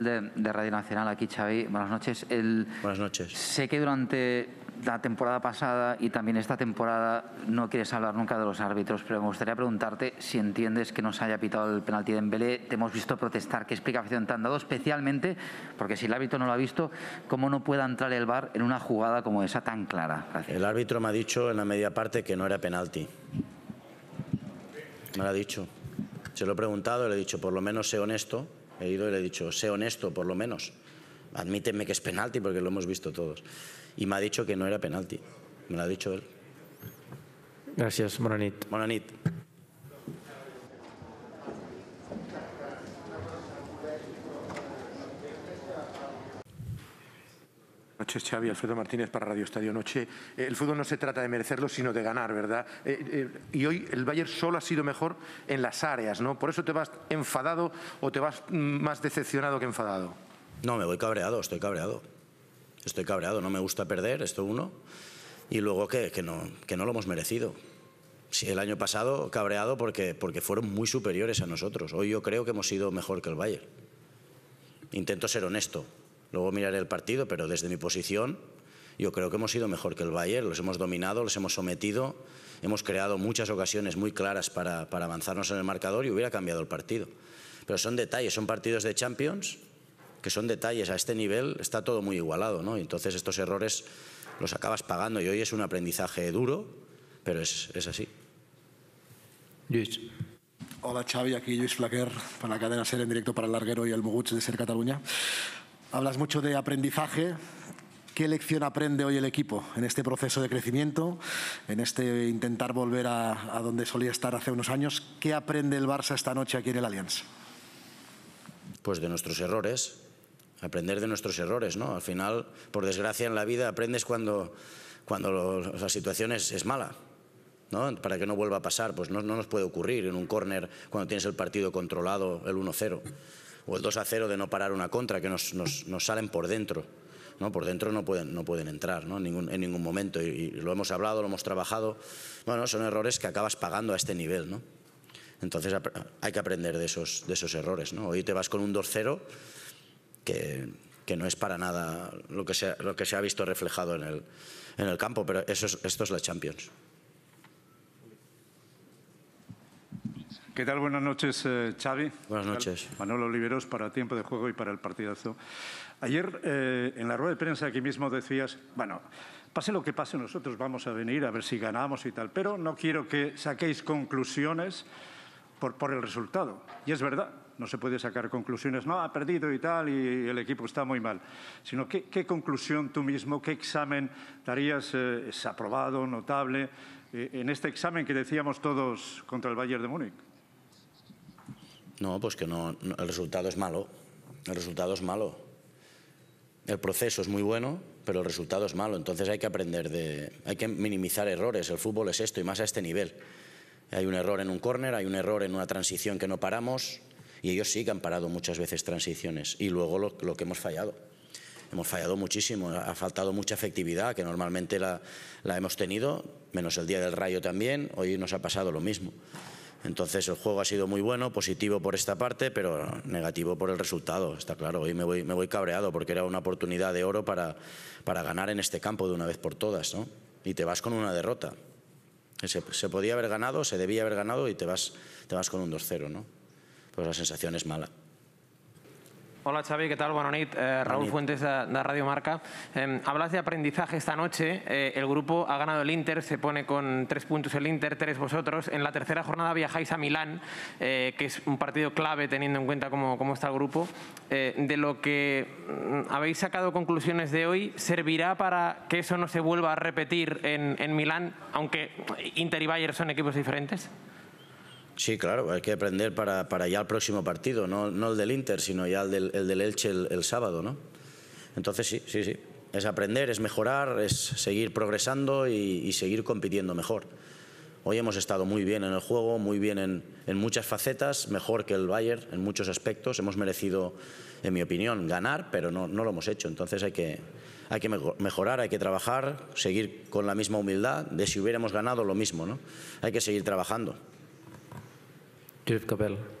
de, Radio Nacional, aquí Xavi. Buenas noches. El, Buenas noches. Sé que durante la temporada pasada y también esta temporada no quieres hablar nunca de los árbitros, pero me gustaría preguntarte si entiendes que no se haya pitado el penalti de Embelé. Te hemos visto protestar. ¿Qué explicación te han dado? Especialmente porque si el árbitro no lo ha visto, ¿cómo no puede entrar el VAR en una jugada como esa tan clara? El árbitro me ha dicho en la media parte que no era penalti. Me lo ha dicho. Se lo he preguntado, le he dicho, por lo menos sé honesto He ido y le he dicho, sé honesto por lo menos. Admíteme que es penalti porque lo hemos visto todos. Y me ha dicho que no era penalti. Me lo ha dicho él. Gracias, moranit moranit noches, Xavi. Alfredo Martínez para Radio Estadio Noche. Eh, el fútbol no se trata de merecerlo, sino de ganar, ¿verdad? Eh, eh, y hoy el Bayern solo ha sido mejor en las áreas, ¿no? ¿Por eso te vas enfadado o te vas más decepcionado que enfadado? No, me voy cabreado, estoy cabreado. Estoy cabreado, no me gusta perder, esto uno. Y luego que, que, no, que no lo hemos merecido. Sí, el año pasado cabreado porque, porque fueron muy superiores a nosotros. Hoy yo creo que hemos sido mejor que el Bayern. Intento ser honesto, Luego miraré el partido, pero desde mi posición yo creo que hemos sido mejor que el Bayern, los hemos dominado, los hemos sometido, hemos creado muchas ocasiones muy claras para, para avanzarnos en el marcador y hubiera cambiado el partido. Pero son detalles, son partidos de Champions, que son detalles, a este nivel está todo muy igualado, ¿no? Y entonces estos errores los acabas pagando y hoy es un aprendizaje duro, pero es, es así. Luis. Hola Xavi, aquí Luis Flaquer para la cadena SER en directo para el Larguero y el Muguts de SER Cataluña. Hablas mucho de aprendizaje. ¿Qué lección aprende hoy el equipo en este proceso de crecimiento, en este intentar volver a, donde solía estar hace unos años? ¿Qué aprende el Barça esta noche aquí en el Allianz? Pues de nuestros errores, aprender de nuestros errores, ¿no? Al final, por desgracia en la vida, aprendes cuando, cuando la situación es, mala. ¿no? para que no vuelva a pasar, pues no, no nos puede ocurrir en un córner cuando tienes el partido controlado el 1-0 o el 2 a 0 de no parar una contra, que nos, nos, nos salen por dentro. ¿no? Por dentro no pueden, no pueden entrar ¿no? En, ningún, en ningún momento. Y, lo hemos hablado, lo hemos trabajado. Bueno, son errores que acabas pagando a este nivel. ¿no? Entonces hay que aprender de esos, de esos errores. ¿no? Hoy te vas con un 2-0 que, que, no es para nada lo que se, lo que se ha visto reflejado en el, en el campo, pero eso es, esto es la Champions. ¿Qué tal? Buenas noches, eh, Xavi. Buenas noches. Manolo Oliveros para Tiempo de Juego y para el partidazo. Ayer, eh, en la rueda de prensa, aquí mismo decías, bueno, pase lo que pase, nosotros vamos a venir a ver si ganamos y tal, pero no quiero que saquéis conclusiones por, el resultado. Y es verdad, no se puede sacar conclusiones, no, ha perdido y tal, y el equipo está muy mal. Sino, ¿qué, conclusión tú mismo, qué examen darías? Eh, ¿Es aprobado, notable? en este examen que decíamos todos contra el Bayern de Múnich. No, pues que no, el resultado es malo. El resultado es malo. El proceso es muy bueno, pero el resultado es malo. Entonces hay que aprender de, hay que minimizar errores. El fútbol es esto y más a este nivel. Hay un error en un córner, hay un error en una transición que no paramos y ellos sí que han parado muchas veces transiciones. Y luego lo, lo que hemos fallado hemos fallado muchísimo, ha faltado mucha efectividad, que normalmente la, la, hemos tenido, menos el día del rayo también, hoy nos ha pasado lo mismo. Entonces el juego ha sido muy bueno, positivo por esta parte, pero negativo por el resultado, está claro. Hoy me voy, me voy cabreado porque era una oportunidad de oro para, para ganar en este campo de una vez por todas, ¿no? Y te vas con una derrota. Se, podía haber ganado, se debía haber ganado y te vas, te vas con un 2-0, ¿no? Pues la sensación es mala. Hola Xavi, ¿qué tal? Buenas noches. Eh, Raúl Fuentes de, Radio Marca. Eh, hablas de aprendizaje esta noche. Eh, el grupo ha ganado el Inter, se pone con tres puntos el Inter, tres vosotros. En la tercera jornada viajáis a Milán, eh, que es un partido clave teniendo en cuenta cómo, cómo está el grupo. de lo que mm, habéis sacado conclusiones de hoy, ¿servirá para que eso no se vuelva a repetir en, en Milán, aunque Inter y Bayern son equipos diferentes? Sí, claro, hay que aprender para, para ya el próximo partido, no, no, el del Inter, sino ya el del, el Elche el, sábado, ¿no? Entonces sí, sí, sí. Es aprender, es mejorar, es seguir progresando y, seguir compitiendo mejor. Hoy hemos estado muy bien en el juego, muy bien en, muchas facetas, mejor que el Bayern en muchos aspectos. Hemos merecido, en mi opinión, ganar, pero no, lo hemos hecho. Entonces hay que, hay que mejorar, hay que trabajar, seguir con la misma humildad de si hubiéramos ganado lo mismo. ¿no? Hay que seguir trabajando. Dave Cabell.